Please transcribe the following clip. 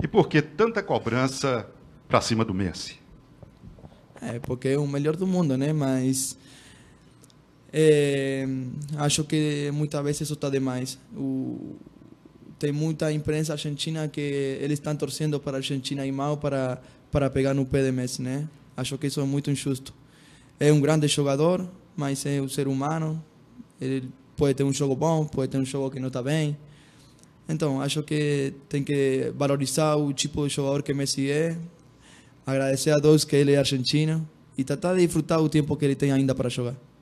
E por que tanta cobrança para cima do Messi? É, porque é o melhor do mundo, né? Mas é, acho que muitas vezes isso está demais. O, tem muita imprensa argentina que eles estão torcendo para a Argentina e mal para para pegar no pé de Messi, né? Acho que isso é muito injusto. É um grande jogador, mas é um ser humano. Ele pode ter um jogo bom, pode ter um jogo que não está bem. Então, acho que tem que valorizar o tipo de jogador que Messi é, agradecer a Deus que ele é argentino e tentar de disfrutar o tempo que ele tem ainda para jogar.